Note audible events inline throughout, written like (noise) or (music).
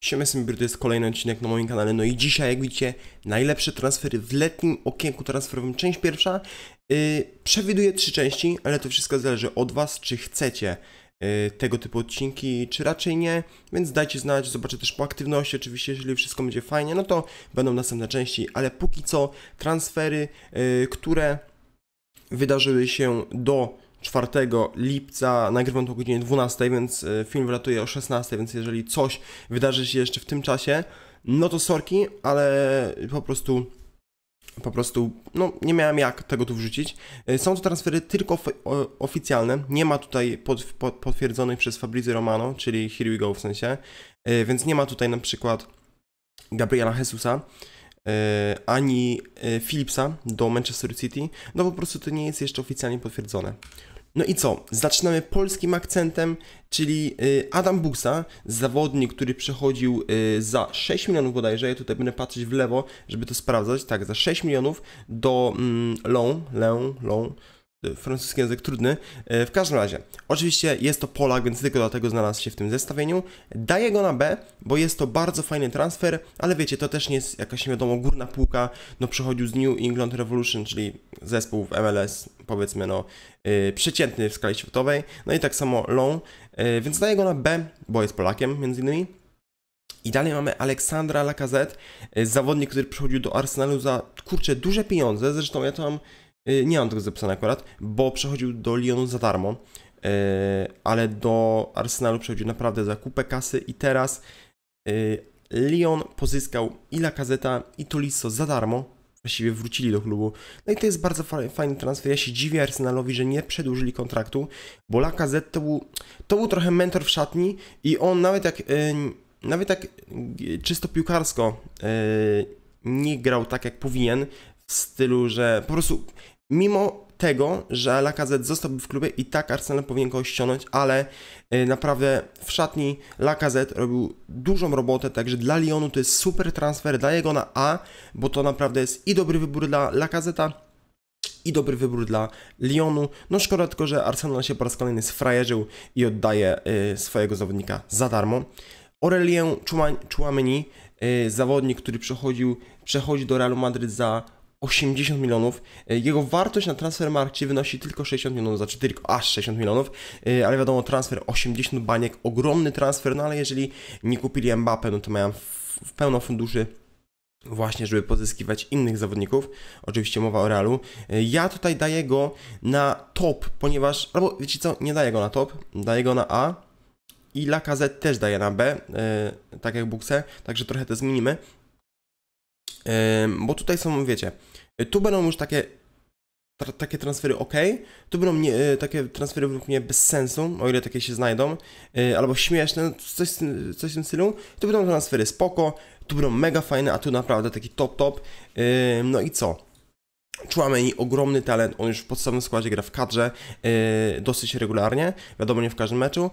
Siema, Symbiur, to jest kolejny odcinek na moim kanale, no i dzisiaj, jak widzicie, najlepsze transfery w letnim okienku transferowym, część pierwsza. Yy, przewiduję trzy części, ale to wszystko zależy od Was, czy chcecie yy, tego typu odcinki, czy raczej nie, więc dajcie znać, zobaczę też po aktywności, oczywiście, jeżeli wszystko będzie fajnie, no to będą następne części, ale póki co transfery, yy, które wydarzyły się do 4 lipca, nagrywam to o godzinie 12, więc e, film wlatuje o 16, więc jeżeli coś wydarzy się jeszcze w tym czasie, no to sorki, ale po prostu po prostu, no nie miałem jak tego tu wrzucić. E, są to transfery tylko oficjalne, nie ma tutaj pod, pod, potwierdzonych przez Fabrizio Romano, czyli Here We Go w sensie, e, więc nie ma tutaj na przykład Gabriela Jesusa, E, ani e, Philipsa do Manchester City, no po prostu to nie jest jeszcze oficjalnie potwierdzone. No i co? Zaczynamy polskim akcentem, czyli e, Adam Buxa, zawodnik, który przechodził za 6 milionów bodajże, ja tutaj będę patrzeć w lewo, żeby to sprawdzać, tak, za 6 milionów do mm, Lon, Lon, Lon, francuski język trudny. E, w każdym razie, oczywiście jest to Polak, więc tylko dlatego znalazł się w tym zestawieniu. Daję go na B, bo jest to bardzo fajny transfer, ale wiecie, to też nie jest jakaś nie wiadomo górna półka. No przychodził z New England Revolution, czyli zespół w MLS, powiedzmy no e, przeciętny w skali światowej. No i tak samo Long, e, więc daję go na B, bo jest Polakiem między innymi. I dalej mamy Aleksandra Lacazette, zawodnik, który przychodził do Arsenalu za, kurczę, duże pieniądze. Zresztą ja tam Y, nie mam tego zapisane akurat, bo przechodził do Lyonu za darmo, y, ale do Arsenalu przechodził naprawdę za kupę kasy i teraz y, Lyon pozyskał i Lacazeta i Tolisso za darmo, właściwie wrócili do klubu. No i to jest bardzo fajny transfer. Ja się dziwię Arsenalowi, że nie przedłużyli kontraktu, bo Lacazette to był, to był trochę mentor w szatni i on nawet jak, nawet jak czysto piłkarsko nie grał tak jak powinien, w stylu, że po prostu mimo tego, że Lacazette zostałby w klubie i tak Arsenal powinien go ściągnąć, ale y, naprawdę w szatni Lacazette robił dużą robotę, także dla Lyonu to jest super transfer, dla jego na A, bo to naprawdę jest i dobry wybór dla Lacazeta, i dobry wybór dla Lyonu. No szkoda tylko, że Arsenal się po raz kolejny sfrajerzył i oddaje y, swojego zawodnika za darmo. Aurelien Chouameni, y, zawodnik, który przechodził, przechodzi do Realu Madryt za 80 milionów. E, jego wartość na transfer transfermarkcie wynosi tylko 60 milionów, znaczy tylko aż 60 milionów, e, ale wiadomo, transfer 80 baniek, ogromny transfer, no ale jeżeli nie kupili Mbappe, no to mają w pełno funduszy właśnie, żeby pozyskiwać innych zawodników. Oczywiście mowa o Realu. E, ja tutaj daję go na top, ponieważ, albo wiecie co, nie daję go na top, daję go na A i Lacazette też daję na B, tak jak Bukse, także trochę to zmienimy bo tutaj są, wiecie, tu będą już takie tra takie transfery ok, tu będą nie, e, takie transfery według mnie bez sensu, o ile takie się znajdą, e, albo śmieszne, no, coś, coś w tym stylu, tu będą transfery spoko, tu będą mega fajne, a tu naprawdę taki top top, no i co? Chouameni, ogromny talent, on już w podstawowym składzie gra w kadrze, e, dosyć regularnie, wiadomo nie w każdym meczu,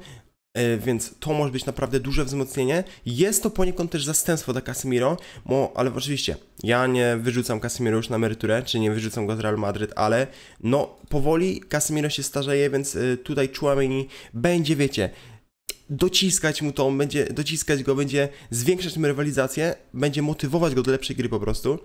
E, więc to może być naprawdę duże wzmocnienie. Jest to poniekąd też zastępstwo dla Casemiro, bo, ale oczywiście ja nie wyrzucam Casemiro już na emeryturę, czy nie wyrzucam go z Real Madrid, ale no powoli Casemiro się starzeje, więc e, tutaj Chouameni będzie, wiecie, dociskać mu to, będzie dociskać go, będzie zwiększać mu rywalizację, będzie motywować go do lepszej gry po prostu,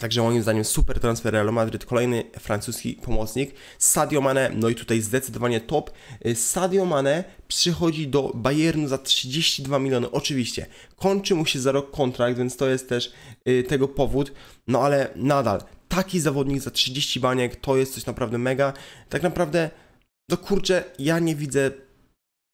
Także moim zdaniem super transfer Real Madrid, kolejny francuski pomocnik. Sadio Mane, no i tutaj zdecydowanie top. Y, Sadio Mane przychodzi do Bayernu za 32 miliony, oczywiście. Kończy mu się za rok kontrakt, więc to jest też y, tego powód. No ale nadal, taki zawodnik za 30 baniek to jest coś naprawdę mega. Tak naprawdę, no kurczę, ja nie widzę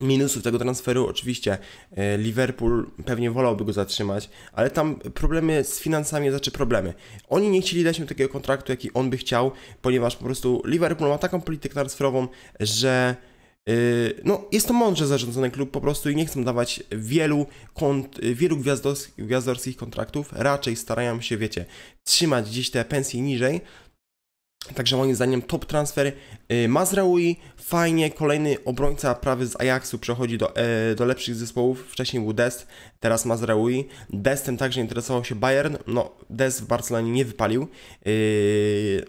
minusów tego transferu oczywiście e, Liverpool pewnie wolałby go zatrzymać, ale tam problemy z finansami, znaczy problemy. Oni nie chcieli dać mu takiego kontraktu, jaki on by chciał, ponieważ po prostu Liverpool ma taką politykę transferową, że e, no, jest to mądrze zarządzony klub po prostu i nie chcą dawać wielu, kont, wielu gwiazdorskich kontraktów. Raczej starają się, wiecie, trzymać gdzieś te pensje niżej, Także moim zdaniem top transfer. Y, Mazraoui, fajnie, kolejny obrońca prawy z Ajaxu przechodzi do, e, do lepszych zespołów. Wcześniej był Dest, teraz Mazraoui. Destem także interesował się Bayern. No, Dest w Barcelonie nie wypalił. Barcelona y,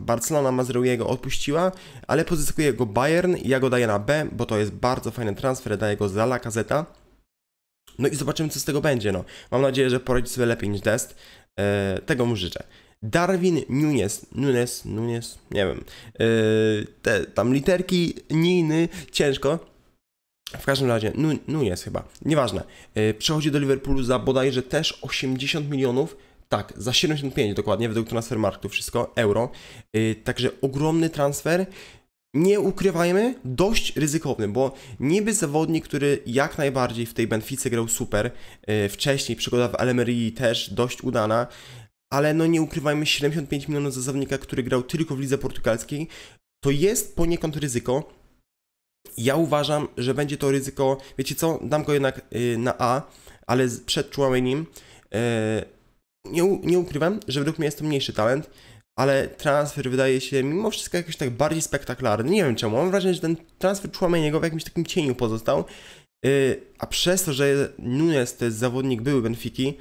Barcelona Mazraouiego odpuściła, ale pozyskuje go Bayern. Ja go daję na B, bo to jest bardzo fajny transfer, daję go za La Gazeta. No i zobaczymy, co z tego będzie. No. Mam nadzieję, że poradzi sobie lepiej niż Dest. E, tego mu życzę. Darwin Nunes, Nunes, Nunes, nie wiem, yy, te tam literki, niny, ciężko. W każdym razie, Nunes chyba, nieważne. Yy, przechodzi do Liverpoolu za bodajże też 80 milionów, tak, za 75 dokładnie, według transfermarktu wszystko, euro. Yy, także ogromny transfer nie ukrywajmy, dość ryzykowny, bo niby zawodnik, który jak najbardziej w tej Benfice grał super, yy, wcześniej przygoda w Almerii też dość udana, ale no nie ukrywajmy, 75 milionów za zawodnika, który grał tylko w lidze portugalskiej, to jest poniekąd ryzyko. Ja uważam, że będzie to ryzyko, wiecie co, dam go jednak y, na A, ale przed Chouameni. Y, nie, nie ukrywam, że według mnie jest to mniejszy talent, ale transfer wydaje się mimo wszystko jakoś tak bardziej spektakularny. Nie wiem czemu, mam wrażenie, że ten transfer Chouameniego w jakimś takim cieniu pozostał, y, a przez to, że Nunes to jest zawodnik były Benfiki,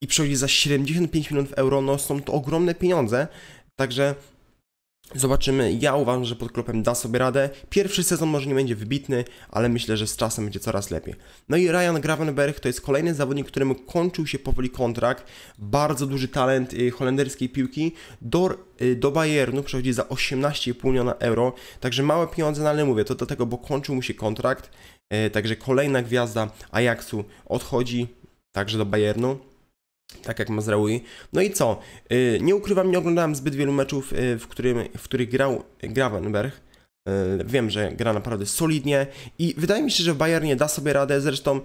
i przychodzi za 75 milionów euro, no są to ogromne pieniądze, także zobaczymy. Ja uważam, że pod klopem da sobie radę. Pierwszy sezon może nie będzie wybitny, ale myślę, że z czasem będzie coraz lepiej. No i Ryan Gravenberg to jest kolejny zawodnik, któremu kończył się powoli kontrakt. Bardzo duży talent y, holenderskiej piłki. Do, y, do Bayernu przechodzi za 18,5 miliona euro, także małe pieniądze, no ale mówię, to dlatego, bo kończył mu się kontrakt. Y, także kolejna gwiazda Ajaxu odchodzi także do Bayernu tak jak Mazraoui. No i co? Y, nie ukrywam, nie oglądałem zbyt wielu meczów, y, w, którym, w których grał Gravenberg. Y, wiem, że gra naprawdę solidnie i wydaje mi się, że Bayern nie da sobie radę, zresztą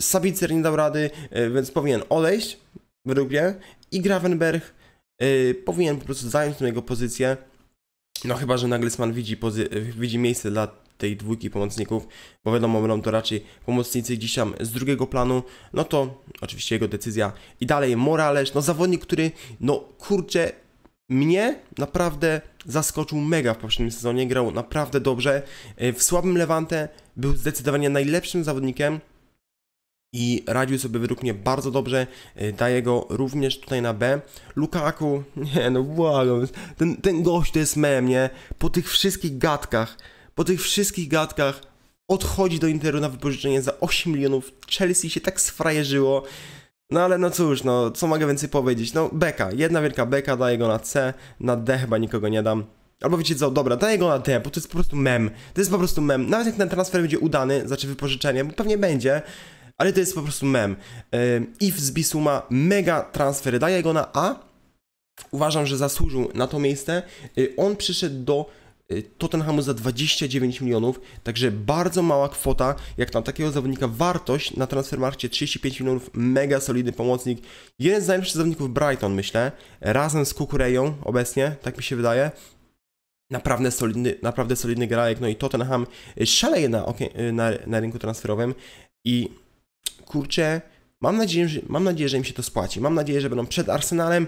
Sabitzer nie dał rady, więc powinien odejść, według mnie, i Gravenberg powinien po prostu zająć tą jego pozycję. No chyba, że Nagelsmann widzi, widzi miejsce dla tej dwójki pomocników, bo wiadomo, będą to raczej pomocnicy gdzieś tam z drugiego planu, no to oczywiście jego decyzja. I dalej Morales, no zawodnik, który, no kurczę, mnie naprawdę zaskoczył mega w poprzednim sezonie, grał naprawdę dobrze. E, w słabym Levante był zdecydowanie najlepszym zawodnikiem i radził sobie według mnie bardzo dobrze. E, daje go również tutaj na B. Lukaku, (laughs) nie no błagam, ten, ten gość to jest mem, nie? Po tych wszystkich gadkach, po tych wszystkich gadkach odchodzi do Interu na wypożyczenie za 8 milionów. Chelsea się tak sfrajeżyło No ale no cóż, no co mogę więcej powiedzieć? No beka, jedna wielka beka, daję go na C, na D chyba nikogo nie dam. Albo wiecie co, dobra, daję go na D, bo to jest po prostu mem. To jest po prostu mem. Nawet jak ten transfer będzie udany, znaczy wypożyczenie, bo pewnie będzie, ale to jest po prostu mem. if yy, z Bisuma, mega transfer, daję go na A. Uważam, że zasłużył na to miejsce. Yy, on przyszedł do Y, Tottenhamu za 29 milionów, także bardzo mała kwota, jak na takiego zawodnika wartość na transfermarkcie 35 milionów, mega solidny pomocnik, jeden z najlepszych zawodników Brighton myślę, razem z Kukureją obecnie, tak mi się wydaje, Naprawdę solidny, naprawdę solidny grajek, no i Tottenham y, szaleje na, y, na, na rynku transferowym i kurczę, mam nadzieję, że, mam nadzieję, że im się to spłaci. Mam nadzieję, że będą przed Arsenalem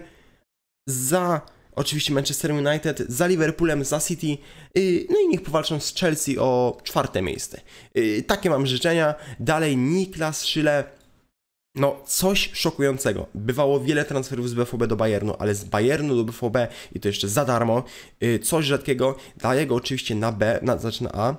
za oczywiście Manchester United, za Liverpoolem, za City, y, no i niech powalczą z Chelsea o czwarte miejsce. Y, takie mam życzenia. Dalej Niklas Szyle, no coś szokującego. Bywało wiele transferów z BVB do Bayernu, ale z Bayernu do BVB i to jeszcze za darmo, y, coś rzadkiego. Daję go oczywiście na B, na, znaczy na A,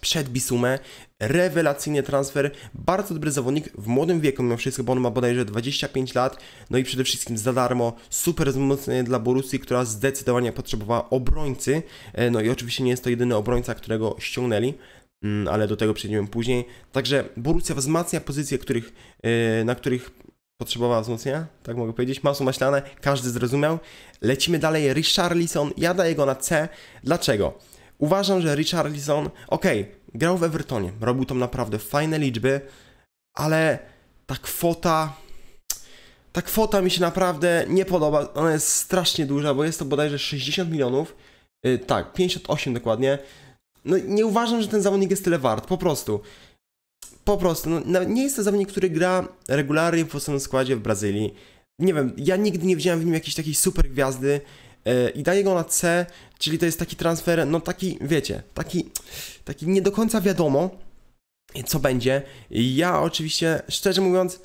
przed Bisumę. Rewelacyjny transfer, bardzo dobry zawodnik w młodym wieku mimo wszystko, bo on ma bodajże 25 lat, no i przede wszystkim za darmo, super wzmocnienie dla Borusji która zdecydowanie potrzebowała obrońcy, e, no i oczywiście nie jest to jedyny obrońca, którego ściągnęli, mm, ale do tego przejdziemy później. Także Borussia wzmacnia pozycje, których, e, na których potrzebowała wzmocnienia, tak mogę powiedzieć. Masło maślane, każdy zrozumiał. Lecimy dalej, Richarlison, ja daję go na C. Dlaczego? Uważam, że Richarlison, okej, okay, grał w Evertonie, robił tam naprawdę fajne liczby, ale ta kwota, ta kwota mi się naprawdę nie podoba, ona jest strasznie duża, bo jest to bodajże 60 milionów, yy, tak, 58 dokładnie. No nie uważam, że ten zawodnik jest tyle wart, po prostu. Po prostu, no, nie jest to zawodnik, który gra regularnie w podstawowym składzie w Brazylii. Nie wiem, ja nigdy nie widziałem w nim jakiejś takiej super gwiazdy, E, i daje go na C, czyli to jest taki transfer, no taki, wiecie, taki, taki nie do końca wiadomo, co będzie. Ja oczywiście, szczerze mówiąc,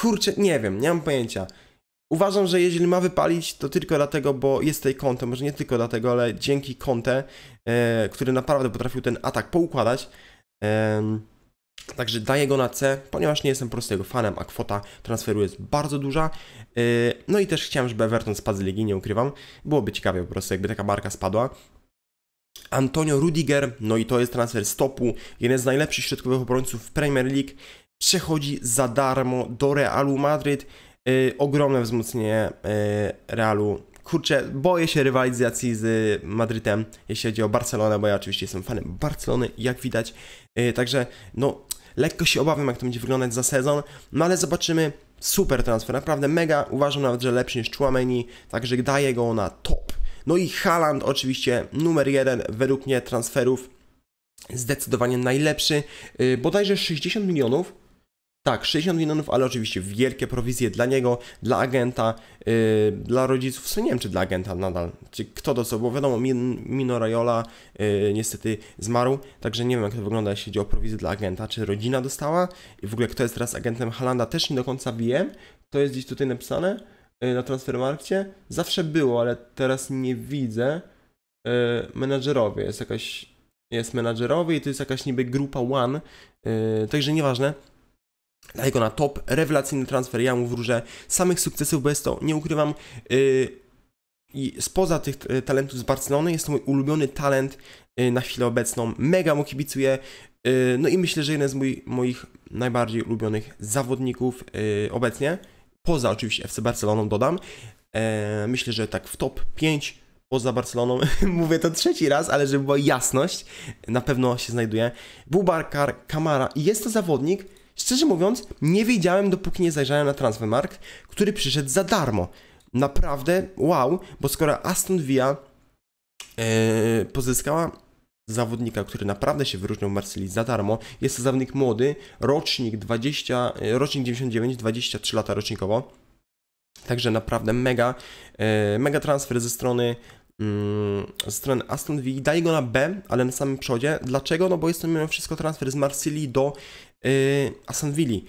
kurczę, nie wiem, nie mam pojęcia. Uważam, że jeżeli ma wypalić, to tylko dlatego, bo jest tej Conte, może nie tylko dlatego, ale dzięki Conte, e, który naprawdę potrafił ten atak poukładać, Także daję go na C, ponieważ nie jestem prostego fanem, a kwota transferu jest bardzo duża. Yy, no i też chciałem, żeby Everton spadł z ligi, nie ukrywam. Byłoby ciekawie po prostu, jakby taka barka spadła. Antonio Rudiger, no i to jest transfer stopu, jeden z najlepszych środkowych obrońców w Premier League, przechodzi za darmo do Realu Madryt. Yy, ogromne wzmocnienie yy, Realu kurczę, boję się rywalizacji z y, Madrytem, jeśli chodzi o Barcelonę, bo ja oczywiście jestem fanem Barcelony, jak widać. Y, także, no, lekko się obawiam, jak to będzie wyglądać za sezon, no ale zobaczymy. Super transfer, naprawdę mega. Uważam nawet, że lepszy niż Chouameni, także daję go na top. No i Haaland oczywiście numer jeden według mnie transferów zdecydowanie najlepszy. Y, bodajże 60 milionów tak, 60 milionów, ale oczywiście wielkie prowizje dla niego, dla agenta, yy, dla rodziców. W sumie nie wiem, czy dla agenta nadal, czy kto to co, bo wiadomo, Min, Mino yy, niestety zmarł, także nie wiem, jak to wygląda, jeśli chodzi o prowizję dla agenta, czy rodzina dostała i w ogóle kto jest teraz agentem Halanda, też nie do końca wiem. To jest gdzieś tutaj napisane yy, na Transfermarkcie. Zawsze było, ale teraz nie widzę. Yy, menadżerowie, jest jakaś, jest menadżerowie i to jest jakaś niby grupa One, yy, także nieważne Dlatego na top, rewelacyjny transfer, ja mu wróżę samych sukcesów, bo jest to, nie ukrywam, yy, i spoza tych yy, talentów z Barcelony jest to mój ulubiony talent yy, na chwilę obecną. Mega mu kibicuję. Yy, no i myślę, że jeden z mój, moich najbardziej ulubionych zawodników obecnie. Poza oczywiście FC Barceloną dodam. Myślę, że tak w top 5 poza Barceloną. (laughs) Mówię to trzeci raz, ale żeby była jasność, na pewno się znajduje. Bubarkar Kamara. Jest to zawodnik, Szczerze mówiąc, nie wiedziałem, dopóki nie zajrzałem na Transfermarkt, który przyszedł za darmo. Naprawdę wow, bo skoro Aston Villa e, pozyskała zawodnika, który naprawdę się wyróżnił w Marsylii za darmo. Jest to zawodnik młody, rocznik 20, e, rocznik 99, 23 lata rocznikowo. Także naprawdę mega, e, mega transfer ze strony mm, ze strony Aston Villa. Daje go na B, ale na samym przodzie. Dlaczego? No bo jest to mimo wszystko transfer z Marsylii do Yy, Aston Villa.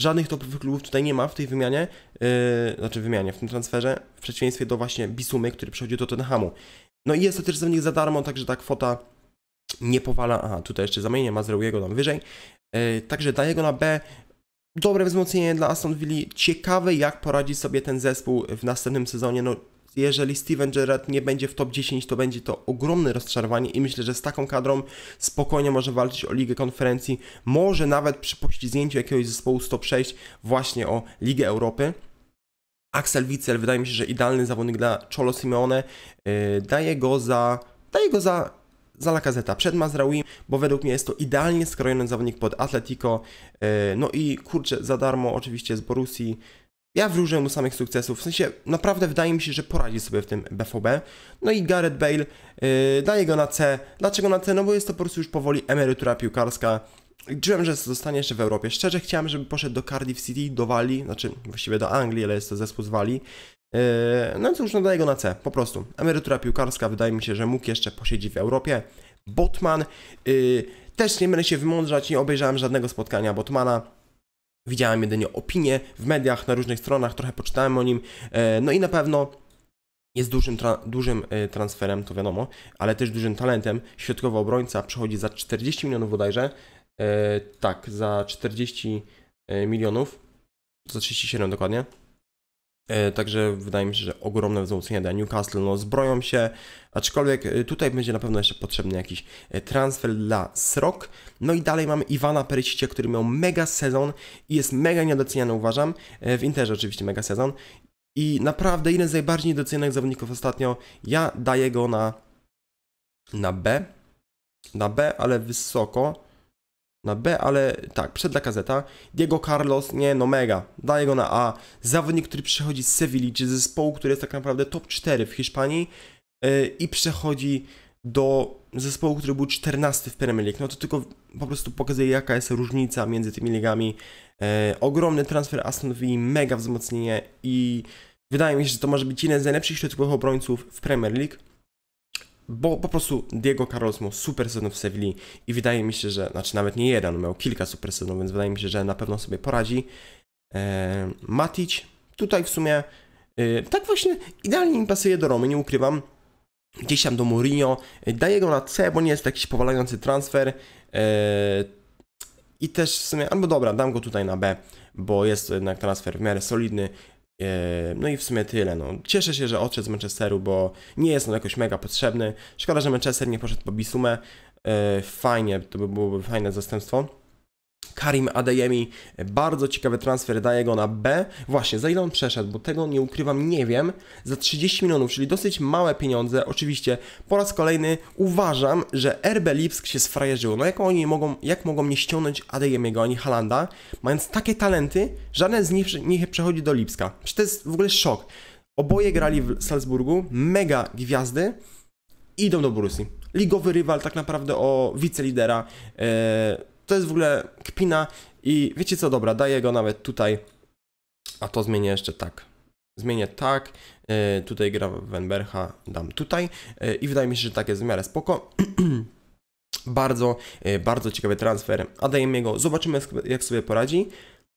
Żadnych topowych klubów tutaj nie ma w tej wymianie, yy, znaczy wymianie, w tym transferze, w przeciwieństwie do właśnie Bisumy, który przychodzi do Tottenhamu. No i jest to też za nich za darmo, także ta kwota nie powala. Aha, tutaj jeszcze zamienię jego tam wyżej. Yy, także daję go na B. Dobre wzmocnienie dla Aston Villa. Ciekawe, jak poradzi sobie ten zespół w następnym sezonie. No, jeżeli Steven Gerrard nie będzie w top 10, to będzie to ogromne rozczarowanie i myślę, że z taką kadrą spokojnie może walczyć o Ligę Konferencji, może nawet przy poścignięciu jakiegoś zespołu z top 6 właśnie o Ligę Europy. Axel Witzel wydaje mi się, że idealny zawodnik dla Cholo Simeone. Yy, daje go za... daje go za za Lacazeta przed Mazraoui, bo według mnie jest to idealnie skrojony zawodnik pod Atletico. Yy, no i kurczę, za darmo oczywiście z Borussii ja wróżę mu samych sukcesów, w sensie naprawdę wydaje mi się, że poradzi sobie w tym BVB. No i Gareth Bale yy, daje go na C. Dlaczego na C? No bo jest to po prostu już powoli emerytura piłkarska. Liczyłem, że zostanie jeszcze w Europie. Szczerze chciałem, żeby poszedł do Cardiff City, do Walii, znaczy właściwie do Anglii, ale jest to zespół z Walii. Yy, no i cóż, no daję go na C, po prostu. Emerytura piłkarska, wydaje mi się, że mógł jeszcze posiedzieć w Europie. Botman, yy, też nie będę się wymądrzać, nie obejrzałem żadnego spotkania Botmana. Widziałem jedynie opinie w mediach, na różnych stronach, trochę poczytałem o nim. E, no i na pewno jest dużym, tra dużym e, transferem, to wiadomo, ale też dużym talentem. Środkowy obrońca przechodzi za 40 milionów bodajże. E, tak, za 40 milionów. Za 37 dokładnie. E, także wydaje mi się, że ogromne wzmocnienie dla Newcastle. No, zbroją się, aczkolwiek e, tutaj będzie na pewno jeszcze potrzebny jakiś e, transfer dla Srok. No i dalej mamy Iwana Perisicia, który miał mega sezon i jest mega niedoceniany, uważam. W Interze oczywiście mega sezon. I naprawdę jeden z najbardziej docenionych zawodników ostatnio. Ja daję go na, na B, na B, ale wysoko na B, ale tak, przed Lacazeta. Diego Carlos, nie, no mega, daje go na A. Zawodnik, który przychodzi z Sewilli, czy zespołu, który jest tak naprawdę top 4 w Hiszpanii yy, i przechodzi do zespołu, który był 14 w Premier League. No to tylko po prostu pokazuje, jaka jest różnica między tymi ligami. E, ogromny transfer Aston Villa, mega wzmocnienie i wydaje mi się, że to może być jeden z najlepszych środkowych obrońców w Premier League. Bo po prostu Diego Carlos miał super sezon w Sewilli i wydaje mi się, że, znaczy nawet nie jeden, miał kilka super sezonów, więc wydaje mi się, że na pewno sobie poradzi. Eee, Matic, tutaj w sumie, y, tak właśnie idealnie mi pasuje do Romy, nie ukrywam. Gdzieś tam do Mourinho, y, daję go na C, bo nie jest to jakiś powalający transfer. Eee, I też w sumie, albo dobra, dam go tutaj na B, bo jest to jednak transfer w miarę solidny. E, no i w sumie tyle. No. Cieszę się, że odszedł z Manchesteru, bo nie jest on jakoś mega potrzebny. Szkoda, że Manchester nie poszedł po Bisumę. E, fajnie, to by byłoby fajne zastępstwo. Karim Adeyemi, bardzo ciekawy transfer, daje go na B. Właśnie, za ile on przeszedł, bo tego nie ukrywam, nie wiem. Za 30 milionów, czyli dosyć małe pieniądze. Oczywiście po raz kolejny uważam, że RB Lipsk się sfrajerzyło. No jak oni mogą, jak mogą nie ściągnąć Adeyemiego ani Halanda, mając takie talenty, żaden z nich nie przechodzi do Lipska. Czy to jest w ogóle szok. Oboje grali w Salzburgu, mega gwiazdy, idą do Borussii. Ligowy rywal tak naprawdę o wicelidera, yy, to jest w ogóle kpina i wiecie co, dobra, daję go nawet tutaj, a to zmienię jeszcze tak. Zmienię tak, yy, tutaj gra Wenbercha, dam tutaj yy, i wydaje mi się, że tak jest w miarę spoko. (clears throat) bardzo, y, bardzo ciekawy transfer, a dajemy go, zobaczymy jak sobie poradzi.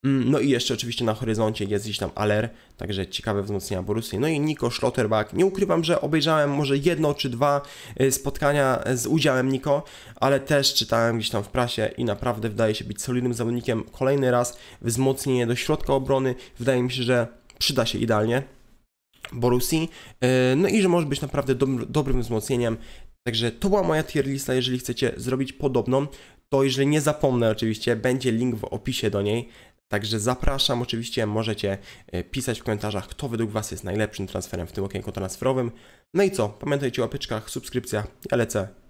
Mm, no i jeszcze oczywiście na horyzoncie jest gdzieś tam Aller, także ciekawe wzmocnienia Borussii. No i Niko Schlotterbach. Nie ukrywam, że obejrzałem może jedno czy dwa y, spotkania z udziałem Niko, ale też czytałem gdzieś tam w prasie i naprawdę wydaje się być solidnym zawodnikiem. Kolejny raz wzmocnienie do środka obrony. Wydaje mi się, że przyda się idealnie. Borussii, y, no i że może być naprawdę dobrym wzmocnieniem. Także to była moja tier lista, jeżeli chcecie zrobić podobną, to jeżeli nie zapomnę oczywiście, będzie link w opisie do niej, Także zapraszam, oczywiście możecie e, pisać w komentarzach, kto według Was jest najlepszym transferem w tym okienku transferowym. No i co, pamiętajcie o łapeczkach, subskrypcja, ja lecę,